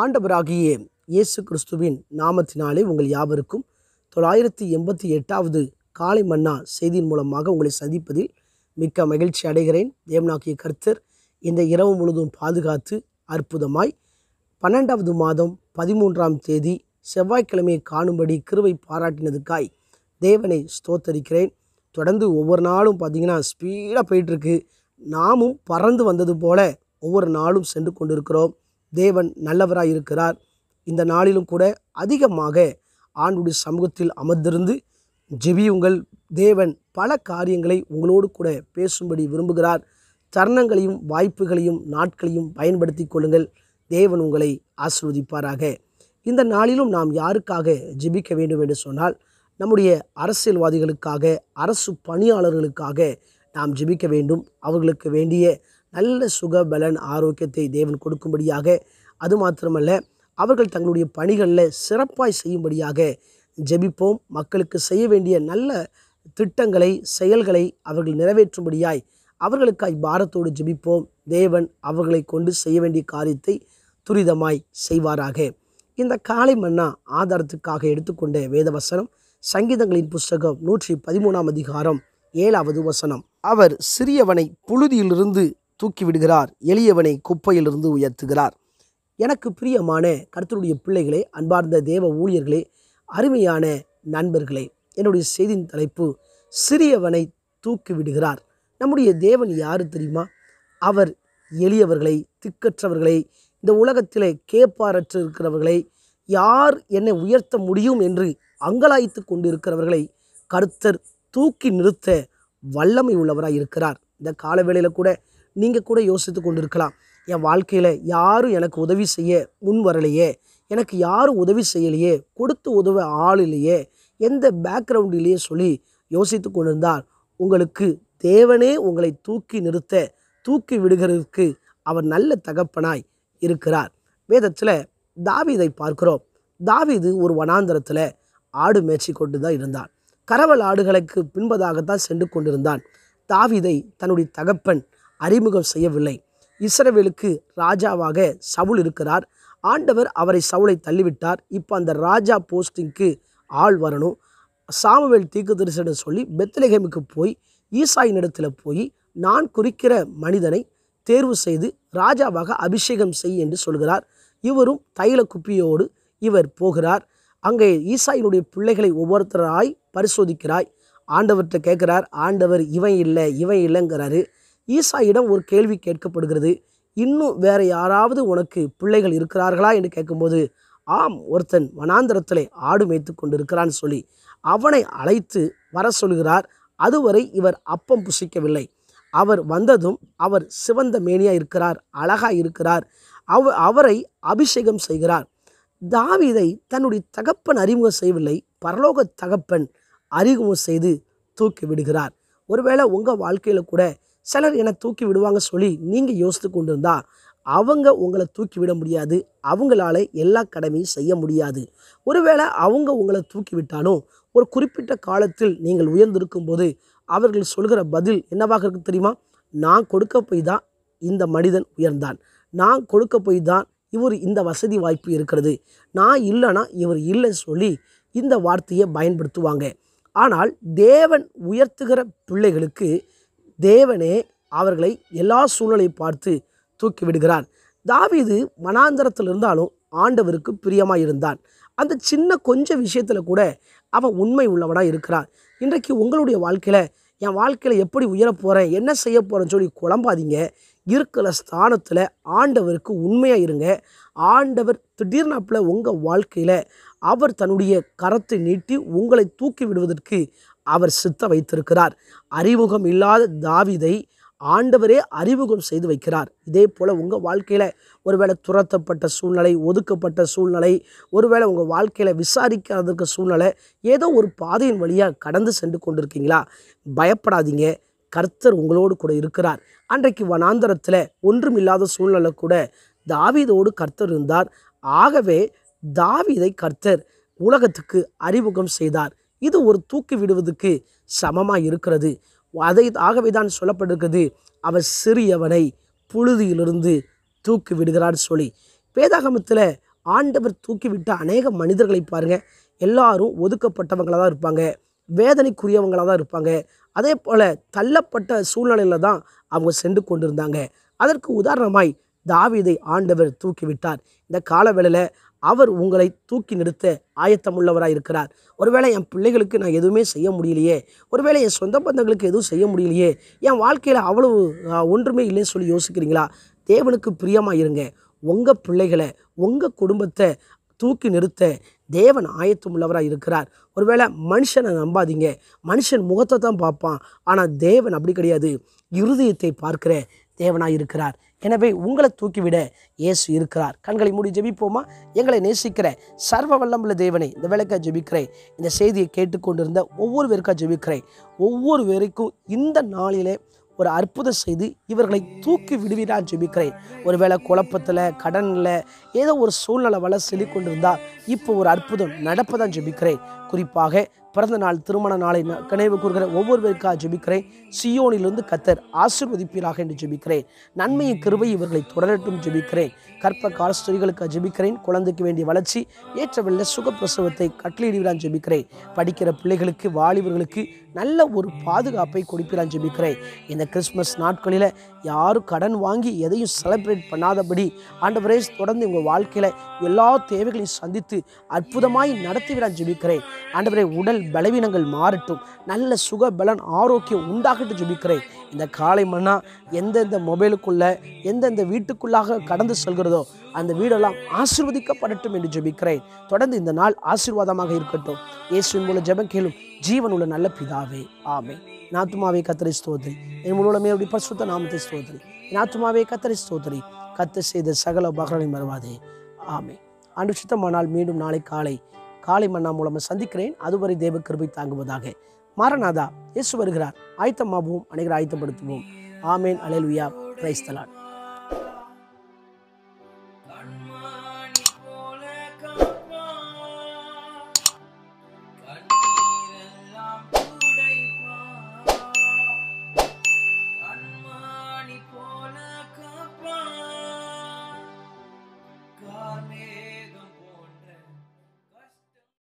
ஆண்டவராகிய இயேசு கிறிஸ்துவின் நாமத்தினாலே உங்கள் யாவருக்கும் தொள்ளாயிரத்தி எண்பத்தி எட்டாவது காலை மன்னா செய்தியின் மூலமாக உங்களை சந்திப்பதில் மிக்க மகிழ்ச்சி அடைகிறேன் தேவனாக்கிய கர்த்தர் இந்த இரவு முழுதும் பாதுகாத்து அற்புதமாய் பன்னெண்டாவது மாதம் பதிமூன்றாம் தேதி செவ்வாய்க்கிழமையை காணும்படி கிருவை பாராட்டினதுக்காய் தேவனை ஸ்தோத்தரிக்கிறேன் தொடர்ந்து ஒவ்வொரு நாளும் பார்த்தீங்கன்னா ஸ்பீடாக போயிட்டுருக்கு நாமும் பறந்து வந்தது போல ஒவ்வொரு நாளும் சென்று கொண்டிருக்கிறோம் தேவன் நல்லவராக இருக்கிறார் இந்த நாளிலும் கூட அதிகமாக ஆண்டுடைய சமூகத்தில் அமர்ந்திருந்து ஜெபியுங்கள் தேவன் பல காரியங்களை உங்களோடு கூட பேசும்படி விரும்புகிறார் தருணங்களையும் வாய்ப்புகளையும் நாட்களையும் பயன்படுத்தி கொள்ளுங்கள் தேவன் உங்களை ஆசிர்வதிப்பாராக இந்த நாளிலும் நாம் யாருக்காக ஜெபிக்க வேண்டும் என்று சொன்னால் நம்முடைய அரசியல்வாதிகளுக்காக அரசு பணியாளர்களுக்காக நாம் ஜெபிக்க வேண்டும் அவர்களுக்கு வேண்டிய நல்ல சுகபலன் ஆரோக்கியத்தை தேவன் கொடுக்கும்படியாக அது மாத்திரமல்ல அவர்கள் தங்களுடைய பணிகளில் சிறப்பாய் செய்யும்படியாக ஜெபிப்போம் மக்களுக்கு செய்ய வேண்டிய நல்ல திட்டங்களை செயல்களை அவர்கள் நிறைவேற்றும்படியாய் அவர்களுக்காய் பாரத்தோடு ஜெபிப்போம் தேவன் அவர்களை கொண்டு செய்ய வேண்டிய காரியத்தை துரிதமாய் செய்வாராக இந்த காலை மன்னா ஆதாரத்துக்காக எடுத்துக்கொண்ட வேதவசனம் சங்கீதங்களின் புஸ்தகம் நூற்றி பதிமூணாம் அதிகாரம் ஏழாவது வசனம் அவர் சிறியவனை புழுதியிலிருந்து தூக்கி விடுகிறார் எளியவனை குப்பையிலிருந்து உயர்த்துகிறார் எனக்கு பிரியமான கருத்தருடைய பிள்ளைகளே அன்பார்ந்த தேவ ஊழியர்களே அருமையான நண்பர்களே என்னுடைய செய்தியின் தலைப்பு சிறியவனை தூக்கி விடுகிறார் நம்முடைய தேவன் யாரு தெரியுமா அவர் எளியவர்களை திக்கற்றவர்களை இந்த உலகத்திலே கேப்பாரற்று இருக்கிறவர்களை யார் என்னை உயர்த்த முடியும் என்று அங்கலாய்த்து கொண்டிருக்கிறவர்களை கருத்தர் தூக்கி நிறுத்த வல்லமை உள்ளவராய் இருக்கிறார் இந்த காலவேளையில் கூட நீங்கள் கூட யோசித்து இருக்கலாம் என் வாழ்க்கையில் யாரும் எனக்கு உதவி செய்ய முன் வரலையே எனக்கு யாரும் உதவி செய்யலையே கொடுத்து உதவ ஆள் இல்லையே எந்த பேக்ரவுண்டிலேயே சொல்லி யோசித்து கொண்டிருந்தால் உங்களுக்கு தேவனே உங்களை தூக்கி நிறுத்த தூக்கி விடுகிறதுக்கு அவர் நல்ல தகப்பனாய் இருக்கிறார் வேதத்தில் தாவிதை பார்க்கிறோம் தாவிது ஒரு வனாந்தரத்தில் ஆடு மேய்ச்சி கொண்டு தான் இருந்தான் கரவல் ஆடுகளுக்கு பின்பதாகத்தான் சென்று கொண்டிருந்தான் தாவிதை தன்னுடைய தகப்பன் அறிமுகம் செய்யவில்லை இஸ்ரவேலுக்கு ராஜாவாக சவுல் இருக்கிறார் ஆண்டவர் அவரை சவுளை தள்ளிவிட்டார் இப்போ அந்த ராஜா போஸ்டிங்க்கு ஆள் வரணும் சாமுவேல் தீக்கு தரிசனம் சொல்லி பெத்லகேமுக்கு போய் ஈசாயின் இடத்துல போய் நான் குறிக்கிற மனிதனை தேர்வு செய்து ராஜாவாக அபிஷேகம் செய் என்று சொல்கிறார் இவரும் தைல குப்பியோடு இவர் போகிறார் அங்கே ஈசாயினுடைய பிள்ளைகளை ஒவ்வொருத்தராய் பரிசோதிக்கிறாய் ஆண்டவர்கிட்ட கேட்குறார் ஆண்டவர் இவன் இல்லை இவன் இல்லைங்கிறாரு ஈசாயிடம் ஒரு கேள்வி கேட்கப்படுகிறது இன்னும் வேறு யாராவது உனக்கு பிள்ளைகள் இருக்கிறார்களா என்று கேட்கும்போது ஆம் ஒருத்தன் வனாந்திரத்தில் ஆடு மேய்த்து கொண்டிருக்கிறான்னு சொல்லி அவனை அழைத்து வர சொல்கிறார் அதுவரை இவர் அப்பம் புசிக்கவில்லை அவர் வந்ததும் அவர் சிவந்த மேனியாக இருக்கிறார் அழகாக இருக்கிறார் அவ அவரை அபிஷேகம் செய்கிறார் தாவிதை தன்னுடைய தகப்பன் அறிமுகம் செய்யவில்லை பரலோக தகப்பன் அறிமுகம் செய்து தூக்கி விடுகிறார் ஒருவேளை உங்கள் வாழ்க்கையில் கூட சிலர் என்னை தூக்கி விடுவாங்க சொல்லி நீங்கள் யோசித்து கொண்டு இருந்தால் அவங்க உங்களை தூக்கி விட முடியாது அவங்களால எல்லா கடமையும் செய்ய முடியாது ஒருவேளை அவங்க உங்களை தூக்கி விட்டாலும் ஒரு குறிப்பிட்ட காலத்தில் நீங்கள் உயர்ந்திருக்கும் போது அவர்கள் சொல்கிற பதில் என்னவாக இருக்கு தெரியுமா நான் கொடுக்க போய் தான் இந்த மனிதன் உயர்ந்தான் நான் கொடுக்க போய் தான் இவர் இந்த வசதி வாய்ப்பு இருக்கிறது நான் இல்லைன்னா இவர் இல்லைன்னு சொல்லி இந்த வார்த்தையை பயன்படுத்துவாங்க ஆனால் தேவன் உயர்த்துகிற பிள்ளைகளுக்கு தேவனே அவர்களை எல்லா சூழ்நிலையும் பார்த்து தூக்கி விடுகிறார் தாவிது மனாந்தரத்தில் இருந்தாலும் ஆண்டவருக்கு பிரியமாக இருந்தான் அந்த சின்ன கொஞ்சம் விஷயத்தில் கூட அவன் உண்மை உள்ளவனாக இருக்கிறான் இன்றைக்கு உங்களுடைய வாழ்க்கையில் என் வாழ்க்கையில் எப்படி உயர போகிறேன் என்ன செய்ய போகிறேன்னு சொல்லி குழம்பாதீங்க இருக்கிற ஸ்தானத்தில் ஆண்டவருக்கு உண்மையாக இருங்க ஆண்டவர் திடீர்னாப்பில் உங்கள் வாழ்க்கையில் அவர் தன்னுடைய கரத்தை நீட்டி உங்களை தூக்கி விடுவதற்கு அவர் சித்த வைத்திருக்கிறார் அறிமுகம் இல்லாத தாவிதை ஆண்டவரே அறிமுகம் செய்து வைக்கிறார் இதே போல் உங்கள் வாழ்க்கையில் ஒருவேளை துரத்தப்பட்ட சூழ்நிலை ஒதுக்கப்பட்ட சூழ்நிலை ஒருவேளை உங்கள் வாழ்க்கையில் விசாரிக்காததுக்கு சூழ்நிலை ஏதோ ஒரு பாதையின் வழியாக கடந்து சென்று கொண்டிருக்கீங்களா பயப்படாதீங்க கர்த்தர் உங்களோடு கூட இருக்கிறார் அன்றைக்கு வனாந்தரத்தில் ஒன்றும் இல்லாத சூழ்நிலை கூட தாவிதோடு கர்த்தர் இருந்தார் ஆகவே தாவிதை கர்த்தர் உலகத்துக்கு அறிமுகம் செய்தார் இது ஒரு தூக்கி விடுவதற்கு சமமாக இருக்கிறது அதை ஆகவே தான் சொல்லப்பட்டிருக்கிறது அவர் சிறியவனை புழுதியிலிருந்து தூக்கி விடுகிறார் சொல்லி வேதாகமத்தில் ஆண்டவர் தூக்கிவிட்ட அநேக மனிதர்களை பாருங்கள் எல்லாரும் ஒதுக்கப்பட்டவங்களாக தான் இருப்பாங்க வேதனைக்குரியவங்களாக தான் இருப்பாங்க அதே போல் தள்ளப்பட்ட சூழ்நிலையில் தான் அவங்க சென்று கொண்டிருந்தாங்க அதற்கு உதாரணமாய் தாவிதை ஆண்டவர் தூக்கிவிட்டார் இந்த காலவேளையில் அவர் உங்களை தூக்கி நிறுத்த ஆயத்தமுள்ளவராக இருக்கிறார் ஒருவேளை என் பிள்ளைகளுக்கு நான் எதுவுமே செய்ய முடியலையே ஒருவேளை என் சொந்த பந்தங்களுக்கு எதுவும் செய்ய முடியலையே என் வாழ்க்கையில் அவ்வளவு ஒன்றுமே இல்லைன்னு சொல்லி யோசிக்கிறீங்களா தேவனுக்கு பிரியமாக இருங்க உங்கள் பிள்ளைகளை உங்கள் குடும்பத்தை தூக்கி நிறுத்த தேவன் ஆயத்தம் உள்ளவராக இருக்கிறார் ஒருவேளை மனுஷனை நம்பாதீங்க மனுஷன் முகத்தை தான் பார்ப்பான் ஆனால் தேவன் அப்படி கிடையாது இருதயத்தை பார்க்குற தேவனாய் இருக்கிறார் எனவே உங்களை தூக்கிவிட இயேசு இருக்கிறார் கண்களை மூடி ஜெபிப்போமா எங்களை நேசிக்கிற சர்வ வல்லமுள்ள தேவனை இந்த விளக்க ஜெபிக்கிறேன் இந்த செய்தியை கேட்டுக்கொண்டிருந்த ஒவ்வொரு பேருக்கா ஜெபிக்கிறேன் ஒவ்வொரு பேருக்கும் இந்த நாளிலே ஒரு அற்புதம் செய்து இவர்களை தூக்கி விடுவீரா ஜெபிக்கிறேன் ஒருவேளை குழப்பத்தில் கடனில் ஏதோ ஒரு சூழ்நிலை வள சொல்லி கொண்டிருந்தால் இப்போ ஒரு அற்புதம் நடப்பதான் ஜெபிக்கிறேன் குறிப்பாக பிறந்த நாள் திருமண நாளை நினைவு கூறுகிற ஒவ்வொருவருக்காக ஜெபிக்கிறேன் சியோனிலிருந்து கத்தர் ஆசிர்வதிப்பீராக என்று ஜெபிக்கிறேன் நன்மையை கிருபை இவர்களை தொடரட்டும் ஜெபிக்கிறேன் கற்ப காலஸ்துரிகளுக்காக ஜெபிக்கிறேன் குழந்தைக்கு வேண்டிய வளர்ச்சி ஏற்றவில்லை சுகப்பிரசவத்தை கட்டளையிடுகிறான் ஜெபிக்கிறேன் படிக்கிற பிள்ளைகளுக்கு வாலிபர்களுக்கு நல்ல ஒரு பாதுகாப்பை கொடுப்பிறான் ஜெபிக்கிறேன் இந்த கிறிஸ்மஸ் நாட்களில் யாரும் கடன் வாங்கி எதையும் செலிப்ரேட் பண்ணாதபடி ஆண்டவரே தொடர்ந்து உங்கள் வாழ்க்கையில் எல்லா தேவைகளையும் சந்தித்து அற்புதமாய் நடத்துகிறான் ஜெபிக்கிறேன் ஆண்டவரே உடல் நோய்கள் பலவீனங்கள் மாறட்டும் நல்ல சுக பலன் ஆரோக்கியம் உண்டாகட்டும் ஜுபிக்கிறேன் இந்த காலை மண்ணா எந்தெந்த மொபைலுக்குள்ளே எந்தெந்த வீட்டுக்குள்ளாக கடந்து செல்கிறதோ அந்த வீடெல்லாம் ஆசிர்வதிக்கப்படட்டும் என்று ஜபிக்கிறேன் தொடர்ந்து இந்த நாள் ஆசீர்வாதமாக இருக்கட்டும் இயேசுவின் மூலம் ஜெபம் கேளும் ஜீவன் உள்ள நல்ல பிதாவே ஆமே நாத்துமாவே கத்தரி ஸ்தோதரி என் மூலமே அப்படி பசுத்த நாமத்தை ஸ்தோதரி நாத்துமாவே கத்தரி ஸ்தோதரி கத்து செய்த சகல உபகரணை மறவாதே ஆமே அனுஷித்தமானால் மீண்டும் நாளை காலை காலை மன்னா மூலமாக சந்திக்கிறேன் அதுவரை தேவ கிருபை தாங்குவதாக மாரநாதா இயேசு வருகிறார் ஆயத்தமாகவும் அனைவரும் ஆயத்தப்படுத்துவோம் ஆமேன் அலையலுயா கிரைஸ்தலான்